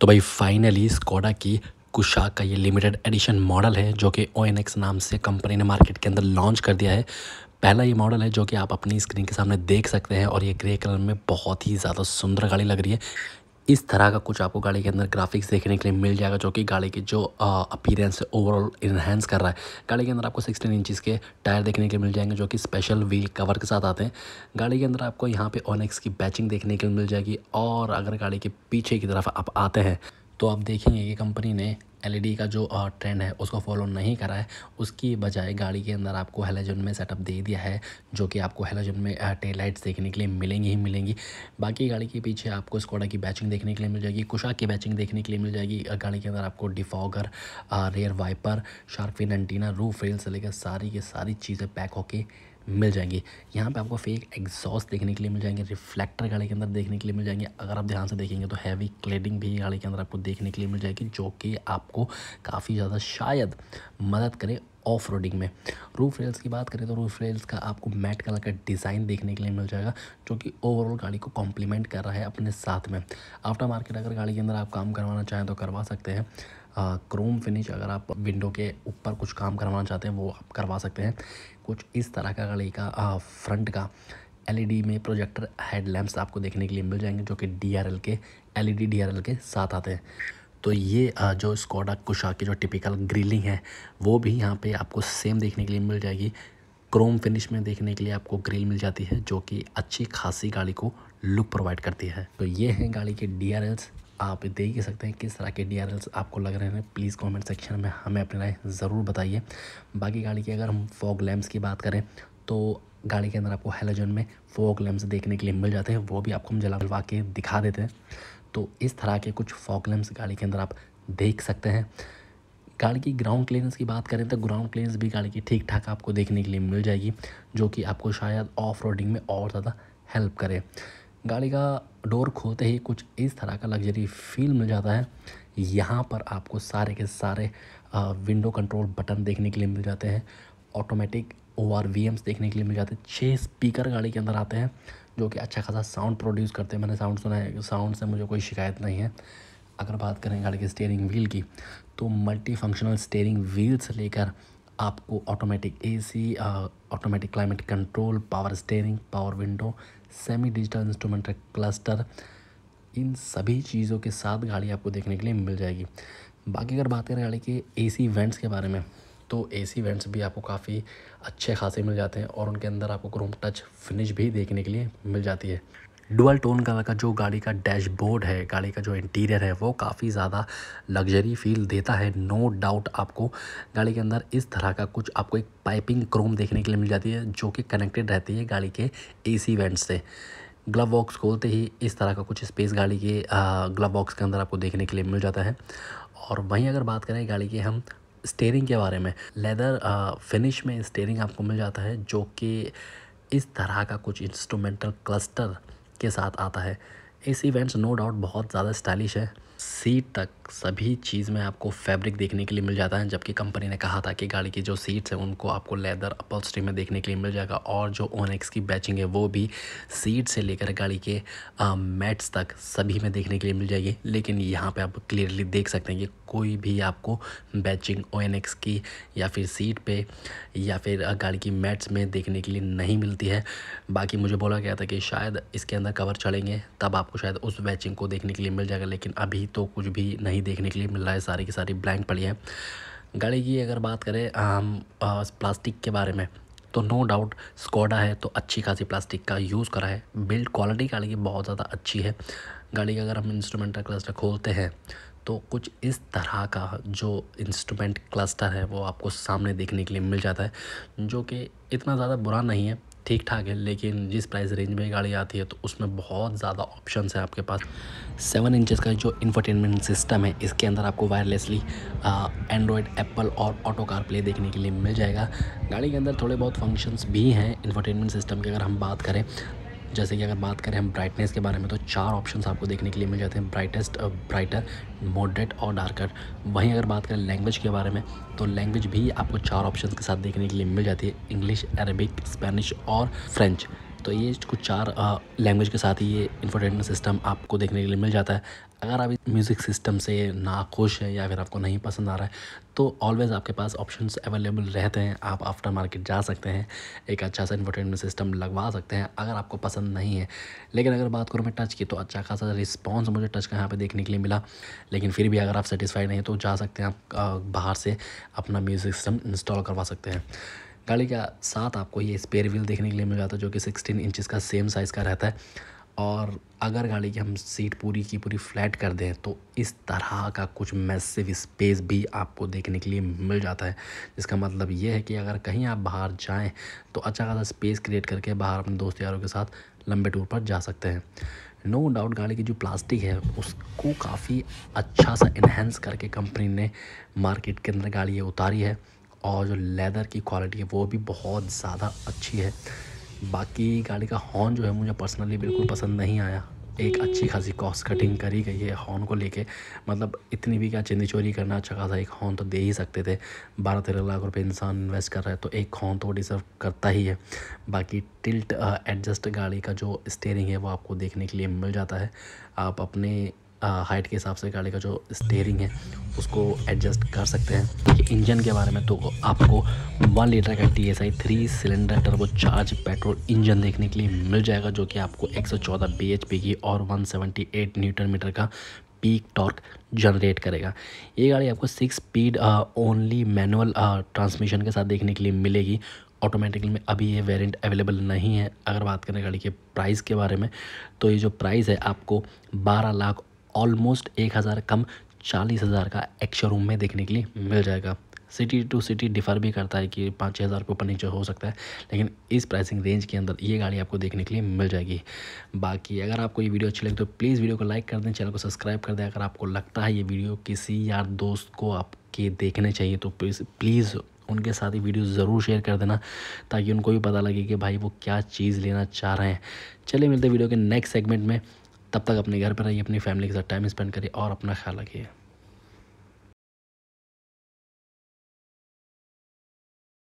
तो भाई finally Skoda की कुशा का ये लिमिटेड एडिशन मॉडल है जो कि ओ नाम से कंपनी ने मार्केट के अंदर लॉन्च कर दिया है पहला ये मॉडल है जो कि आप अपनी स्क्रीन के सामने देख सकते हैं और ये ग्रे कलर में बहुत ही ज़्यादा सुंदर गाड़ी लग रही है इस तरह का कुछ आपको गाड़ी के अंदर ग्राफिक्स देखने के लिए मिल जाएगा जो कि गाड़ी की जो अपीरेंस है ओवरऑल इन्हेंस कर रहा है गाड़ी के अंदर आपको 16 इंचज के टायर देखने के लिए मिल जाएंगे जो कि स्पेशल व्हील कवर के साथ आते हैं गाड़ी के अंदर आपको यहाँ पे ओनेक्स की बैचिंग देखने के लिए मिल जाएगी और अगर गाड़ी के पीछे की तरफ आप आते हैं तो आप देखेंगे कि कंपनी ने एलईडी का जो ट्रेंड है उसको फॉलो नहीं करा है उसकी बजाय गाड़ी के अंदर आपको हेलोजन में सेटअप दे दिया है जो कि आपको हेलोजन में टेल लाइट्स देखने के लिए मिलेंगी ही मिलेंगी बाकी गाड़ी के पीछे आपको स्कोडा की बैचिंग देखने के लिए मिल जाएगी कुशा की बैचिंग देखने के लिए मिल जाएगी गाड़ी के अंदर आपको defogger rear wiper shark antenna roof rail से लेकर सारी की सारी चीज़ें पैक होके मिल जाएंगी यहाँ पे आपको फेक एग्जॉस्ट देखने के लिए मिल जाएंगे रिफ्लेक्टर गाड़ी के अंदर देखने के लिए मिल जाएंगे अगर आप ध्यान से देखेंगे तो हैवी क्लेडिंग भी गाड़ी के अंदर आपको देखने के लिए मिल जाएगी जो कि आपको काफ़ी ज़्यादा शायद मदद करे ऑफ रोडिंग में रूफ रेल्स की बात करें तो रूफ रेल्स का आपको मैट कलर का डिज़ाइन देखने के लिए मिल जाएगा जो कि ओवरऑल गाड़ी को कॉम्प्लीमेंट कर रहा है अपने साथ में आफ्टर मार्केट अगर गाड़ी के अंदर आप काम करवाना चाहें तो करवा सकते हैं क्रोम फिनिश अगर आप विंडो के ऊपर कुछ काम करवाना चाहते हैं वो आप करवा सकते हैं कुछ इस तरह का गाड़ी का फ्रंट का एलईडी e में प्रोजेक्टर लैम्प्स आपको देखने के लिए मिल जाएंगे जो कि डीआरएल के एलईडी डीआरएल e के साथ आते हैं तो ये जो स्कॉडा कुशा की जो टिपिकल ग्रिलिंग है वो भी यहाँ पे आपको सेम देखने के लिए मिल जाएगी क्रोम फिनिश में देखने के लिए आपको ग्रिल मिल जाती है जो कि अच्छी खासी गाड़ी को लुक प्रोवाइड करती है तो ये हैं गाड़ी के डी आर एल्स आप देख ही सकते हैं किस तरह के डी आपको लग रहे हैं प्लीज़ कमेंट सेक्शन में हमें अपनी राय ज़रूर बताइए बाकी गाड़ी की अगर हम फॉग लैम्प्स की बात करें तो गाड़ी के अंदर आपको हेलोजन में फॉग लैम्प्स देखने के लिए मिल जाते हैं वो भी आपको हम जला जलवा के दिखा देते हैं तो इस तरह के कुछ फॉग लैम्प्स गाड़ी के अंदर आप देख सकते हैं गाड़ी की ग्राउंड क्लियरेंस की बात करें तो ग्राउंड क्लियरेंस भी गाड़ी की ठीक ठाक आपको देखने के लिए मिल जाएगी जो कि आपको शायद ऑफ रोडिंग में और ज़्यादा हेल्प करे गाड़ी का डोर खोलते ही कुछ इस तरह का लग्जरी फील मिल जाता है यहाँ पर आपको सारे के सारे विंडो कंट्रोल बटन देखने के लिए मिल जाते हैं automatic O R V Ms देखने के लिए मिल जाते हैं छः स्पीकर गाड़ी के अंदर आते हैं जो कि अच्छा खासा साउंड प्रोड्यूस करते हैं मैंने साउंड सुना है साउंड से मुझे कोई शिकायत नहीं है अगर बात करें गाड़ी के स्टेयरिंग व्हील की तो मल्टी फंक्शनल स्टेयरिंग व्हील से लेकर आपको automatic AC automatic climate control power steering power window semi digital instrument cluster इन सभी चीज़ों के साथ गाड़ी आपको देखने के लिए मिल जाएगी बाकी अगर बात करें गाड़ी के ए सी वेंट्स के बारे में तो ए सी वेंट्स भी आपको काफ़ी अच्छे खासे मिल जाते हैं और उनके अंदर आपको क्रोम टच फिनिश भी देखने के लिए मिल जाती है डुअल टोन कलर का जो गाड़ी का डैशबोर्ड है गाड़ी का जो इंटीरियर है वो काफ़ी ज़्यादा लग्जरी फील देता है नो डाउट आपको गाड़ी के अंदर इस तरह का कुछ आपको एक पाइपिंग क्रोम देखने के लिए मिल जाती है जो कि कनेक्टेड रहती है गाड़ी के सी वेंट से ग्लव बॉक्स खोलते ही इस तरह का कुछ स्पेस गाड़ी के ग्लव बॉक्स के अंदर आपको देखने के लिए मिल जाता है और वहीं अगर बात करें गाड़ी के हम स्टेयरिंग के बारे में लेदर फिनिश में स्टेयरिंग आपको मिल जाता है जो कि इस तरह का कुछ इंस्ट्रूमेंटल क्लस्टर के साथ आता है इस इवेंट्स नो डाउट बहुत ज़्यादा स्टाइलिश है सीट तक सभी चीज़ में आपको फैब्रिक देखने के लिए मिल जाता है जबकि कंपनी ने कहा था कि गाड़ी की जो सीट्स हैं उनको आपको लेदर अपल्स्ट्री में देखने के लिए मिल जाएगा और जो ओनेक्स की बैचिंग है वो भी सीट से लेकर गाड़ी के मैट्स तक सभी में देखने के लिए मिल जाएगी लेकिन यहाँ पर आप क्लियरली देख सकते हैं कि कोई भी आपको बैचिंग ओ की या फिर सीट पर या फिर गाड़ी की मैट्स में देखने के लिए नहीं मिलती है बाकी मुझे बोला गया था कि शायद इसके अंदर कवर चढ़ेंगे तब आपको शायद उस बैचिंग को देखने के लिए मिल जाएगा लेकिन अभी तो कुछ भी नहीं देखने के लिए मिल रहा है सारी की सारी ब्लैंक पड़ी है गाड़ी की अगर बात करें हम प्लास्टिक के बारे में तो नो डाउट स्कोडा है तो अच्छी खासी प्लास्टिक का यूज़ करा है बिल्ड क्वालिटी गाड़ी की बहुत ज़्यादा अच्छी है गाड़ी का अगर हम इंस्ट्रूमेंटल क्लस्टर खोलते हैं तो कुछ इस तरह का जो इंस्ट्रूमेंट क्लस्टर है वो आपको सामने देखने के लिए मिल जाता है जो कि इतना ज़्यादा बुरा नहीं है ठीक ठाक है लेकिन जिस प्राइस रेंज में गाड़ी आती है तो उसमें बहुत ज़्यादा ऑप्शन है आपके पास सेवन इंचज़ का जो इंफरटेनमेंट सिस्टम है इसके अंदर आपको वायरलेसली एंड्रॉयड एप्पल और ऑटो कार प्ले देखने के लिए मिल जाएगा गाड़ी के अंदर थोड़े बहुत फंक्शंस भी हैं इन्फरटेनमेंट सिस्टम की अगर हम बात करें जैसे कि अगर बात करें हम ब्राइटनेस के बारे में तो चार ऑप्शन आपको देखने के लिए मिल जाते हैं ब्राइटेस्ट ब्राइटर मॉडरेट और डार्कर वहीं अगर बात करें लैंग्वेज के बारे में तो लैंग्वेज भी आपको चार ऑप्शन के साथ देखने के लिए मिल जाती है इंग्लिश अरबिक स्पेनिश और फ्रेंच तो ये कुछ चार लैंग्वेज के साथ ही ये इंफोटेनमेंट सिस्टम आपको देखने के लिए मिल जाता है अगर आप इस म्यूज़िक सिस्टम से नाखुश हैं या फिर आपको नहीं पसंद आ रहा है तो ऑलवेज़ आपके पास ऑप्शंस अवेलेबल रहते हैं आप आफ्टर मार्केट जा सकते हैं एक अच्छा सा इंफोटेनमेंट सिस्टम लगवा सकते हैं अगर आपको पसंद नहीं है लेकिन अगर बात करूँ मैं टच की तो अच्छा खासा रिस्पॉन्स मुझे टच का यहाँ पर देखने के लिए मिला लेकिन फिर भी अगर आप सेटिस्फाइड नहीं तो जा सकते हैं आप बाहर से अपना म्यूज़िक सिस्टम इंस्टॉल करवा सकते हैं गाड़ी का साथ आपको ये स्पेयर व्हील देखने के लिए मिल जाता है जो कि सिक्सटीन इंचज़ का सेम साइज़ का रहता है और अगर गाड़ी की हम सीट पूरी की पूरी फ्लैट कर दें तो इस तरह का कुछ मैसिव स्पेस भी आपको देखने के लिए मिल जाता है जिसका मतलब ये है कि अगर कहीं आप बाहर जाएं तो अच्छा खासा स्पेस क्रिएट करके बाहर अपने दोस्त यारों के साथ लंबे टूर पर जा सकते हैं नो no डाउट गाड़ी की जो प्लास्टिक है उसको काफ़ी अच्छा सा इन्हेंस करके कंपनी ने मार्केट के अंदर गाड़ी ये उतारी है और जो लेदर की क्वालिटी है वो भी बहुत ज़्यादा अच्छी है बाकी गाड़ी का हॉर्न जो है मुझे पर्सनली बिल्कुल पसंद नहीं आया एक अच्छी खासी कॉस्ट कटिंग करी गई है हॉर्न को लेके मतलब इतनी भी क्या चिंदी चोरी करना अच्छा खासा एक हॉर्न तो दे ही सकते थे बारह तेरह लाख रुपए इंसान इन्वेस्ट कर रहा है तो एक हॉर्न तो डिज़र्व करता ही है बाकी टिल्ट एडजस्ट गाड़ी का जो स्टेयरिंग है वो आपको देखने के लिए मिल जाता है आप अपने हाइट के हिसाब से गाड़ी का जो स्टेयरिंग है उसको एडजस्ट कर सकते हैं कि इंजन के बारे में तो आपको वन लीटर का T S I three cylinder turbo charge petrol engine देखने के लिए मिल जाएगा जो कि आपको 114 bhp की और 178 न्यूटन मीटर का पीक टॉर्क जनरेट करेगा ये गाड़ी आपको six speed only manual transmission के साथ देखने के लिए मिलेगी ऑटोमेटिकली में अभी ये वेरिएंट अवेलेबल नहीं है अगर बात करें गाड़ी के प्राइस के बारे में तो ये जो प्राइस है आपको बारह लाख ऑलमोस्ट एक हज़ार कम चालीस हज़ार का एक रूम में देखने के लिए मिल जाएगा सिटी टू सिटी डिफ़र भी करता है कि पाँच छः हज़ार के ऊपर नीचे हो सकता है लेकिन इस प्राइसिंग रेंज के अंदर ये गाड़ी आपको देखने के लिए मिल जाएगी बाकी अगर आपको ये वीडियो अच्छी लगे तो प्लीज़ वीडियो को लाइक कर दें चैनल को सब्सक्राइब कर दें अगर आपको लगता है ये वीडियो किसी यार दोस्त को आपके देखने चाहिए तो प्लीज़ प्लीज़ उनके साथ ही वीडियो ज़रूर शेयर कर देना ताकि उनको भी पता लगे कि भाई वो क्या चीज़ लेना चाह रहे हैं चलिए मिलते वीडियो के नेक्स्ट सेगमेंट में तब तक अपने घर पर रहिए अपनी फैमिली के साथ टाइम स्पेंड करिए और अपना ख्याल रखिए